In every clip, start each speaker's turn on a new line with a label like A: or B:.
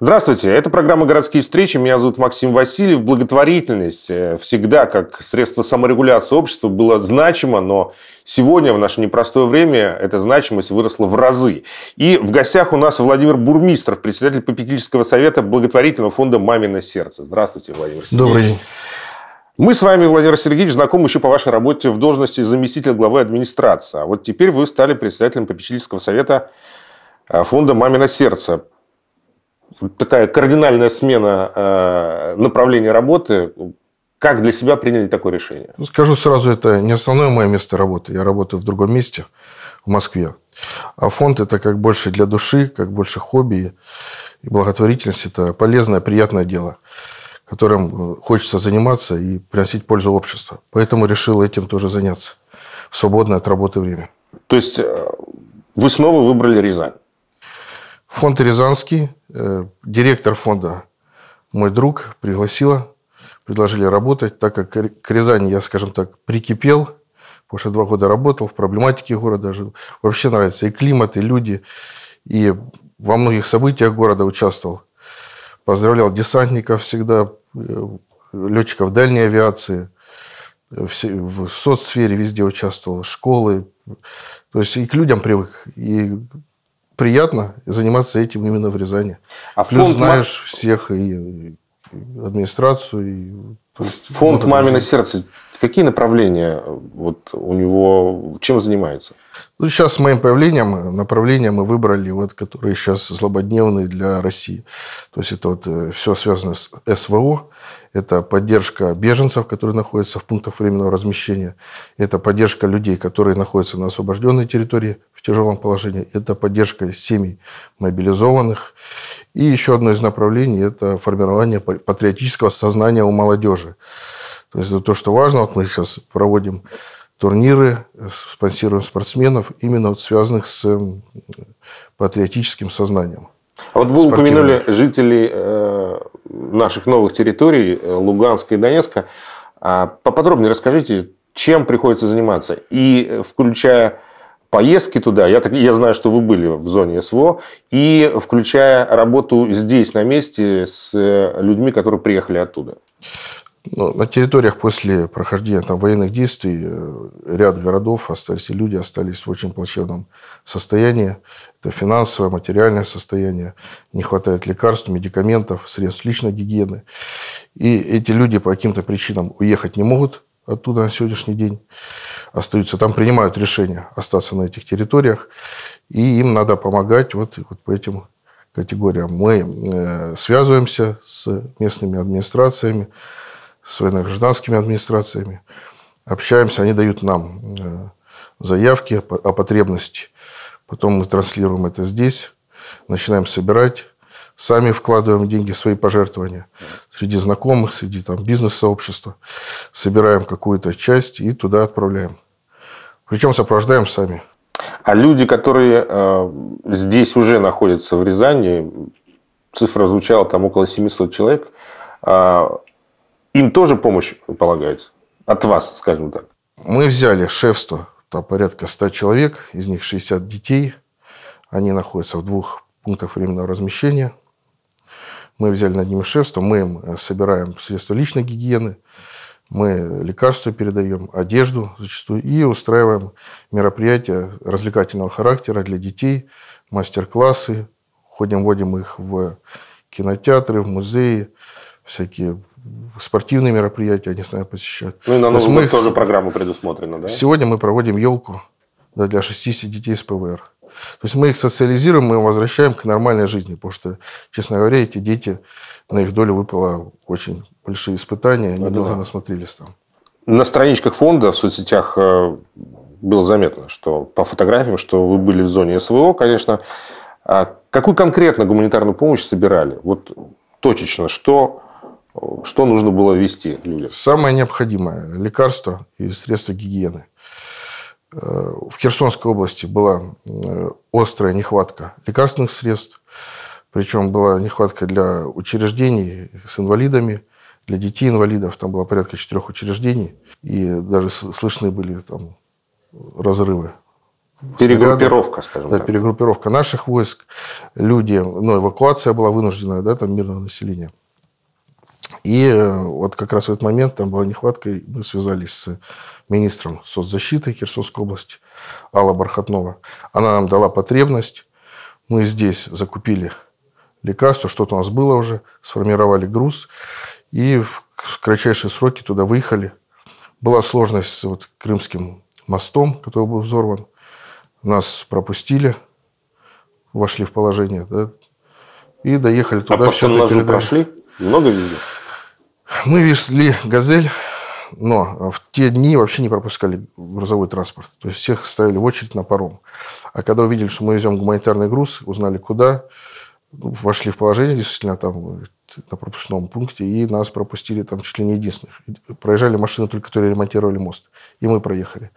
A: Здравствуйте, это программа «Городские встречи». Меня зовут Максим Васильев. Благотворительность э, всегда как средство саморегуляции общества была значима, но сегодня, в наше непростое время, эта значимость выросла в разы. И в гостях у нас Владимир Бурмистров, председатель попечительского совета благотворительного фонда «Мамино сердце». Здравствуйте, Владимир Сергеевич. Добрый день. Мы с вами, Владимир Сергеевич, знакомы еще по вашей работе в должности заместителя главы администрации. А вот теперь вы стали председателем попечительского совета э, фонда «Мамино сердце» такая кардинальная смена э, направления работы. Как для себя приняли такое решение?
B: Ну, скажу сразу, это не основное мое место работы. Я работаю в другом месте, в Москве. А фонд – это как больше для души, как больше хобби. И благотворительность – это полезное, приятное дело, которым э, хочется заниматься и приносить пользу обществу. Поэтому решил этим тоже заняться в свободное от работы время. То есть э, вы снова выбрали Рязань? Фонд Рязанский, э, директор фонда, мой друг, пригласила, предложили работать, так как к Рязани я, скажем так, прикипел, потому что два года работал, в проблематике города жил. Вообще нравится и климат, и люди, и во многих событиях города участвовал. Поздравлял десантников всегда, э, летчиков дальней авиации, э, в соцсфере везде участвовал, школы. То есть и к людям привык, и приятно заниматься этим именно в Рязани. А Плюс фонд знаешь мам... всех и администрацию. И... Фонд «Мамино
A: сердце» Какие направления вот у него, чем занимается? Ну, сейчас
B: с моим появлением направления мы выбрали, вот, которые сейчас злободневные для России. То есть это вот э, все связано с СВО, это поддержка беженцев, которые находятся в пунктах временного размещения, это поддержка людей, которые находятся на освобожденной территории в тяжелом положении, это поддержка семей мобилизованных. И еще одно из направлений – это формирование патриотического сознания у молодежи. То есть это то, что важно. Вот мы сейчас проводим турниры, спонсируем спортсменов, именно вот связанных с патриотическим сознанием.
A: А вот вы спортивным. упомянули жителей э, наших новых территорий, э, Луганска и Донецка. А, поподробнее расскажите, чем приходится заниматься, и э, включая поездки туда, я, так, я знаю, что вы были в зоне СВО, и включая работу здесь, на месте, с э, людьми, которые приехали оттуда. Ну, на территориях после
B: прохождения там, военных действий э, ряд городов остались, люди остались в очень плачевном состоянии. Это финансовое, материальное состояние. Не хватает лекарств, медикаментов, средств личной гигиены. И эти люди по каким-то причинам уехать не могут оттуда на сегодняшний день. Остаются там, принимают решение остаться на этих территориях. И им надо помогать вот, вот по этим категориям. Мы э, связываемся с местными администрациями, с военно-гражданскими администрациями, общаемся, они дают нам э, заявки о потребности. Потом мы транслируем это здесь, начинаем собирать, сами вкладываем деньги, свои пожертвования среди знакомых, среди там, бизнес-сообщества, собираем какую-то часть и туда отправляем. Причем сопровождаем сами.
A: А люди, которые э, здесь уже находятся в Рязани, цифра звучала там около 700 человек, э, им тоже помощь полагается? От вас, скажем так. Мы взяли шефство, там порядка 100 человек, из них
B: 60 детей. Они находятся в двух пунктах временного размещения. Мы взяли над ними шефство, мы им э, собираем средства личной гигиены, мы лекарства передаем, одежду зачастую, и устраиваем мероприятия развлекательного характера для детей, мастер-классы, ходим, водим их в кинотеатры, в музеи, всякие спортивные мероприятия они с нами посещают. Ну и на Новый мы... тоже
A: программа предусмотрена, да? Сегодня
B: мы проводим елку да, для 60 детей с ПВР. То есть мы их социализируем, мы возвращаем к нормальной жизни, потому что, честно говоря, эти дети, на их долю выпало очень большие испытания, они а долго да. насмотрелись там.
A: На страничках фонда в соцсетях э, было заметно, что по фотографиям, что вы были в зоне СВО, конечно. А какую конкретно гуманитарную помощь собирали? Вот точечно, что что нужно было ввести людям? Самое необходимое
B: – лекарства и средства гигиены. Э, в Херсонской области была э, острая нехватка лекарственных средств, причем была нехватка для учреждений с инвалидами, для детей-инвалидов. Там было порядка четырех учреждений, и даже слышны были там разрывы
A: Перегруппировка, скажем да, так.
B: перегруппировка наших войск, люди, ну, эвакуация была вынужденная, да, там, мирное население. И э, вот как раз в этот момент там была нехватка, и мы связались с министром соцзащиты Херсонской области Алла Бархатнова. Она нам дала потребность. Мы здесь закупили лекарства, что-то у нас было уже, сформировали груз. И в кратчайшие сроки туда выехали. Была сложность с вот Крымским мостом, который был взорван. Нас пропустили, вошли в положение. Да? И доехали а туда. А все это прошли? Много везде? Мы везли «Газель», но в те дни вообще не пропускали грузовой транспорт. То есть всех ставили в очередь на паром. А когда увидели, что мы везем гуманитарный груз, узнали куда, ну, вошли в положение действительно там на пропускном пункте, и нас пропустили там чуть ли не единственных. Проезжали машины только, которые ремонтировали мост. И мы проехали.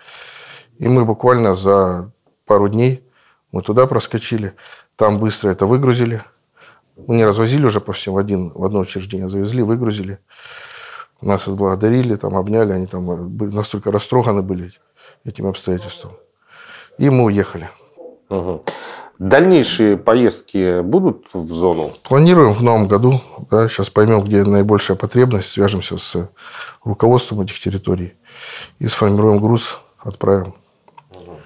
B: И мы буквально за пару дней мы туда проскочили, там быстро это выгрузили – мы не развозили уже по всем в, один, в одно учреждение, завезли, выгрузили. Нас отблагодарили, там, обняли, они там э, были, настолько растроганы были этим обстоятельством.
A: И мы уехали. Угу. Дальнейшие поездки будут в зону?
B: Планируем в новом году. Да, сейчас поймем, где наибольшая потребность, свяжемся с руководством этих территорий и сформируем груз, отправим. Угу.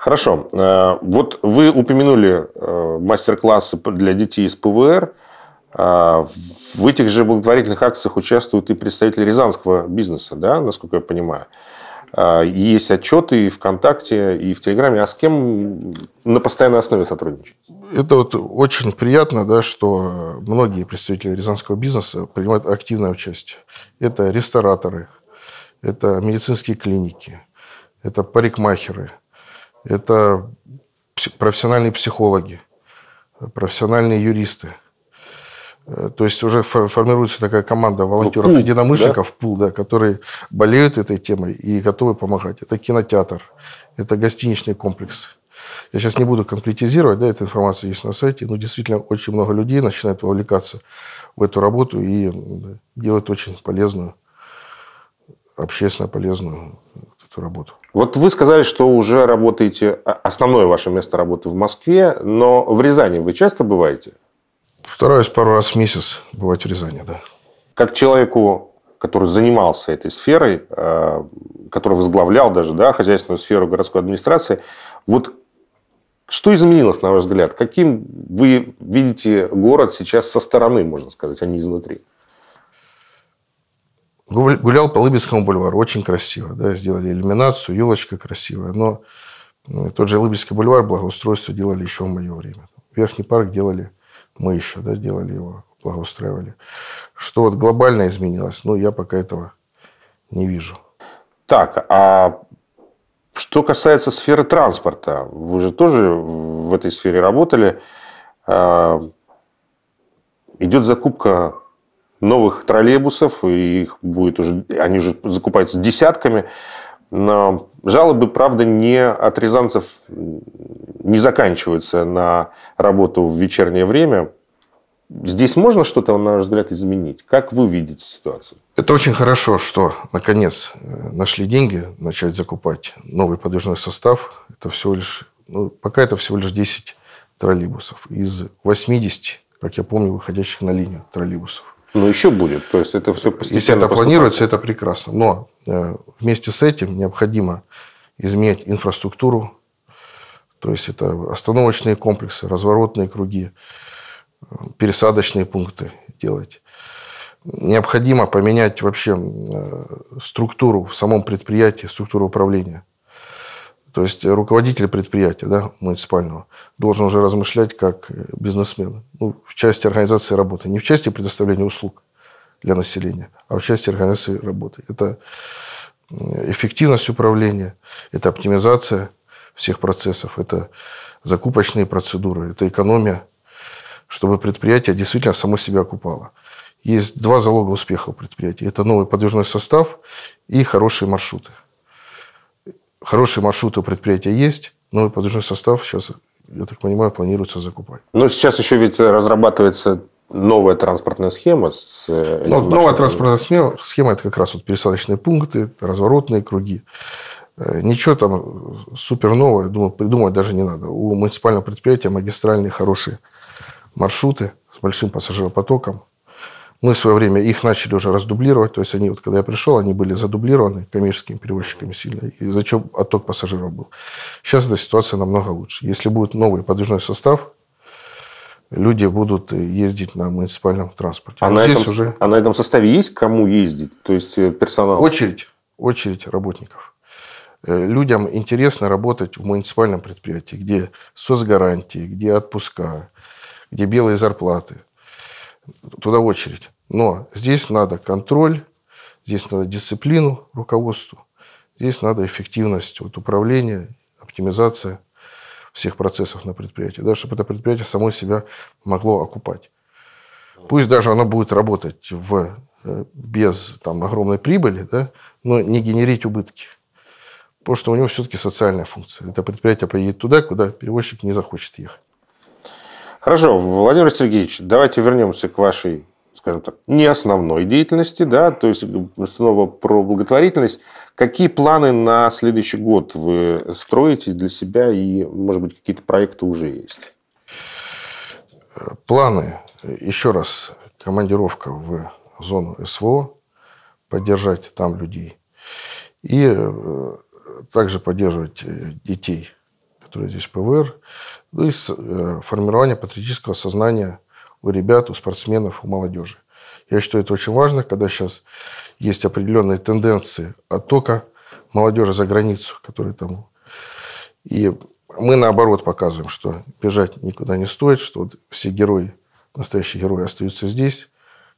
A: Хорошо. Э, вот вы упомянули э, мастер-классы для детей из ПВР. Э, в этих же благотворительных акциях участвуют и представители рязанского бизнеса, да, насколько я понимаю. Есть отчеты и ВКонтакте, и в Телеграме. А с кем на постоянной основе сотрудничать?
B: Это вот очень приятно, да, что многие представители рязанского бизнеса принимают активное участие. Это рестораторы, это медицинские клиники, это парикмахеры – это профессиональные психологи, профессиональные юристы. Э, то есть уже формируется такая команда волонтеров, ну, единомышленников, да? пул, да, которые болеют этой темой и готовы помогать. Это кинотеатр, это гостиничный комплекс. Я сейчас не буду конкретизировать, да, эта информация есть на сайте, но действительно очень много людей начинает вовлекаться в эту работу и делает очень полезную, общественно полезную эту работу.
A: Вот вы сказали, что уже работаете, а, основное ваше место работы в Москве, но в Рязани вы часто бываете?
B: Стараюсь пару раз в месяц бывать в Рязани, да.
A: Как человеку, который занимался этой сферой, э, который возглавлял даже да, хозяйственную сферу городской администрации, вот что изменилось, на ваш взгляд? Каким вы видите город сейчас со стороны, можно сказать, а не изнутри?
B: Гулял по Лыбецкому бульвару, очень красиво, да, сделали иллюминацию, елочка красивая, но э, тот же Лыбецкий бульвар благоустройство делали еще в мое время. Верхний парк делали мы еще, да, делали его, благоустраивали. Что вот глобально изменилось, ну, я пока этого
A: не вижу. Так, а что касается сферы транспорта, вы же тоже в этой сфере работали. А, идет закупка новых троллейбусов, и их будет уже, они уже закупаются десятками. Но жалобы, правда, не от рязанцев не заканчиваются на работу в вечернее время. Здесь можно что-то, на ваш взгляд, изменить? Как вы видите ситуацию?
B: Это очень хорошо, что, наконец, э, нашли деньги начать закупать новый подвижной состав. Это всего лишь, ну, пока это всего лишь 10 троллейбусов из 80, как я помню, выходящих на линию троллейбусов.
A: Ну еще будет. То есть это все постепенно. Если это поступает. планируется, это прекрасно.
B: Но э, вместе с этим необходимо изменять инфраструктуру. То есть это остановочные комплексы, разворотные круги, пересадочные пункты делать. Необходимо поменять вообще э, структуру в самом предприятии, структуру управления. То есть руководитель предприятия да, муниципального должен уже размышлять как бизнесмен ну, в части организации работы. Не в части предоставления услуг для населения, а в части организации работы. Это эффективность управления, это оптимизация всех процессов, это закупочные процедуры, это экономия, чтобы предприятие действительно само себя окупало. Есть два залога успеха у предприятия. Это новый подвижной состав и хорошие маршруты. Хорошие маршруты у предприятия есть, новый подвижной состав сейчас, я так понимаю, планируется закупать.
A: Но ну, сейчас еще ведь разрабатывается новая транспортная схема. С э, ну, новая транспортная
B: схема, схема – это как раз вот пересадочные пункты, разворотные круги. Э, ничего там супер нового, думаю, придумывать даже не надо. У муниципального предприятия магистральные хорошие маршруты с большим пассажиропотоком. Мы в свое время их начали уже раздублировать. То есть они, вот когда я пришел, они были задублированы коммерческими перевозчиками сильно. И за чем отток пассажиров был. Сейчас эта ситуация намного лучше. Если будет новый подвижной состав, люди будут ездить
A: на муниципальном транспорте. А, а, на, этом, уже... а на этом составе есть кому ездить? То есть э, персонал? Очередь.
B: Очередь работников. Э, людям интересно работать в муниципальном предприятии, где соцгарантии, где отпуска, где белые зарплаты туда очередь. Но здесь надо контроль, здесь надо дисциплину руководству, здесь надо эффективность вот, управления, оптимизация всех процессов на предприятии, да, чтобы это предприятие само себя могло окупать. Пусть даже оно будет работать в, э, без там, огромной прибыли, да, но не генерить убытки. Потому что у него все-таки социальная функция. Это предприятие поедет туда, куда перевозчик не захочет ехать.
A: Хорошо, Владимир Сергеевич, давайте вернемся к вашей, скажем так, не основной деятельности, да, то есть снова про благотворительность. Какие планы на следующий год вы строите для себя и, может быть, какие-то проекты уже есть? Планы.
B: Еще раз, командировка в зону СВО, поддержать там людей. И э, также поддерживать э, детей которые здесь ПВР, ну и э, формирование патриотического сознания у ребят, у спортсменов, у молодежи. Я считаю, это очень важно, когда сейчас есть определенные тенденции оттока молодежи за границу, которые там... И мы, наоборот, показываем, что бежать никуда не стоит, что вот все герои, настоящие герои остаются здесь,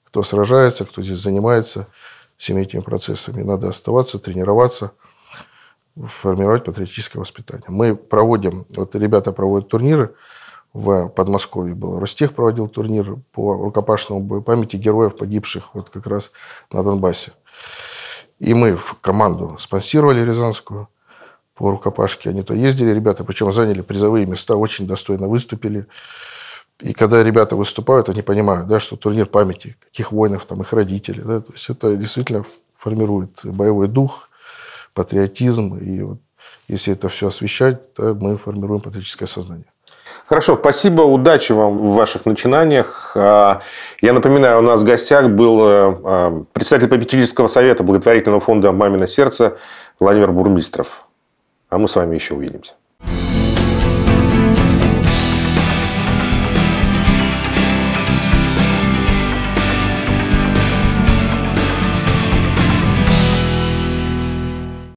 B: кто сражается, кто здесь занимается всеми этими процессами. Надо оставаться, тренироваться – формировать патриотическое воспитание. Мы проводим, вот ребята проводят турниры в Подмосковье было. Ростех проводил турнир по рукопашному бою памяти героев, погибших вот как раз на Донбассе. И мы в команду спонсировали Рязанскую по рукопашке. Они то ездили, ребята, причем заняли призовые места, очень достойно выступили. И когда ребята выступают, они понимают, да, что турнир памяти, каких воинов, там, их родителей. Да, то есть это действительно формирует боевой дух, патриотизм. И вот, если это все освещать, то мы формируем патриотическое сознание.
A: Хорошо, спасибо, удачи вам в ваших начинаниях. А, я напоминаю, у нас в гостях был э, а, представитель попечительского совета благотворительного фонда «Мамино сердце» Владимир Бурмистров. А мы с вами еще увидимся.